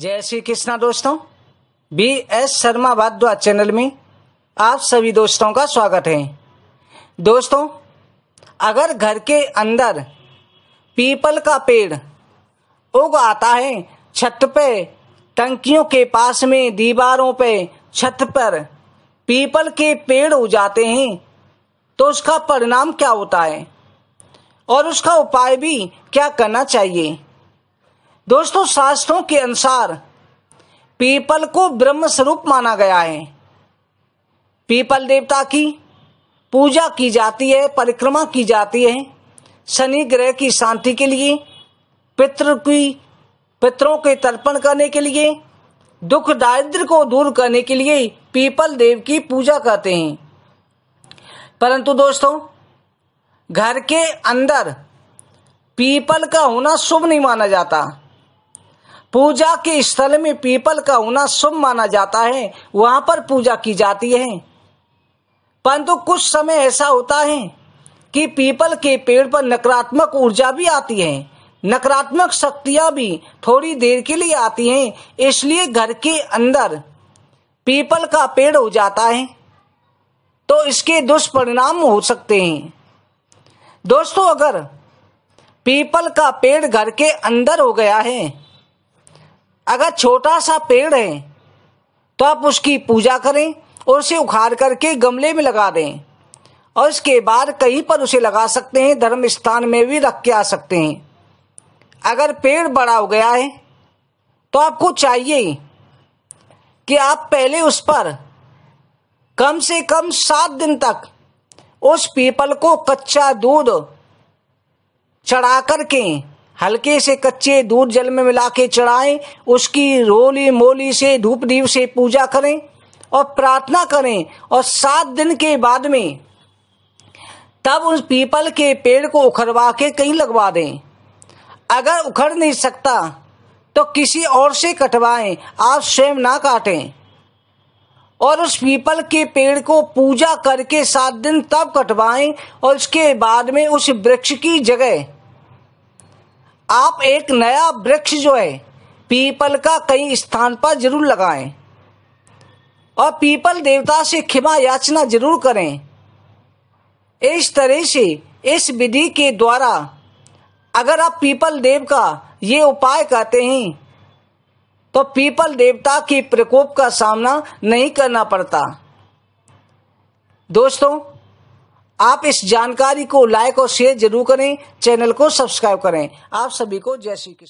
जय श्री कृष्णा दोस्तों B S Sharma Bhardwaj channel में आप सभी दोस्तों का स्वागत है दोस्तों अगर घर के अंदर पीपल का पेड़ उग आता है छत पे टंकियों के पास में दीवारों पे छत पर पीपल के पेड़ उजाते हैं तो उसका परिणाम क्या होता है और उसका उपाय भी क्या करना चाहिए दोस्तों शास्त्रों के अनुसार पीपल को ब्रह्म स्वरूप माना गया है पीपल देवता की पूजा की जाती है परिक्रमा की जाती है शनि ग्रह की शांति के लिए पितृ की पितरों के तर्पण करने के लिए दुख दारिद्र को दूर करने के लिए पीपल देव की पूजा करते हैं परंतु दोस्तों घर के अंदर पीपल का होना शुभ नहीं माना जाता पूजा के स्थल में पीपल का होना शुभ माना जाता है वहां पर पूजा की जाती है परंतु कुछ समय ऐसा होता है कि पीपल के पेड़ पर नकारात्मक ऊर्जा भी आती है नकारात्मक शक्तियां भी थोड़ी देर के लिए आती हैं इसलिए घर के अंदर पीपल का पेड़ हो जाता है तो इसके दुष्परिणाम हो सकते हैं दोस्तों अगर पीपल का पेड़ घर के अंदर हो गया है अगर छोटा सा पेड़ है तो आप उसकी पूजा करें और उसे उखाड़ करके गमले में लगा दें और इसके बाद कहीं पर उसे लगा सकते हैं धर्म स्थान में भी रख के आ सकते हैं अगर पेड़ बड़ा हो गया है तो आपको चाहिए कि आप पहले उस पर कम से कम सात दिन तक उस पीपल को कच्चा दूध चढ़ा करके हल्के से कच्चे दूध जल में मिला के चढ़ाएं उसकी रोली मोली से धूप दीप से पूजा करें और प्रार्थना करें और सात दिन के बाद में तब उस पीपल के पेड़ को उखड़वा के कहीं लगवा दें अगर उखड़ नहीं सकता तो किसी और से कटवाएं आप स्वयं ना काटें और उस पीपल के पेड़ को पूजा करके सात दिन तब कटवाएं और उसके बाद में उस वृक्ष की जगह आप एक नया वृक्ष जो है पीपल का कई स्थान पर जरूर लगाएं और पीपल देवता से क्षमा याचना जरूर करें इस तरह से इस विधि के द्वारा अगर आप पीपल देव का ये उपाय करते हैं तो पीपल देवता के प्रकोप का सामना नहीं करना पड़ता दोस्तों आप इस जानकारी को लाइक और शेयर जरूर करें चैनल को सब्सक्राइब करें आप सभी को जय श्री कृष्ण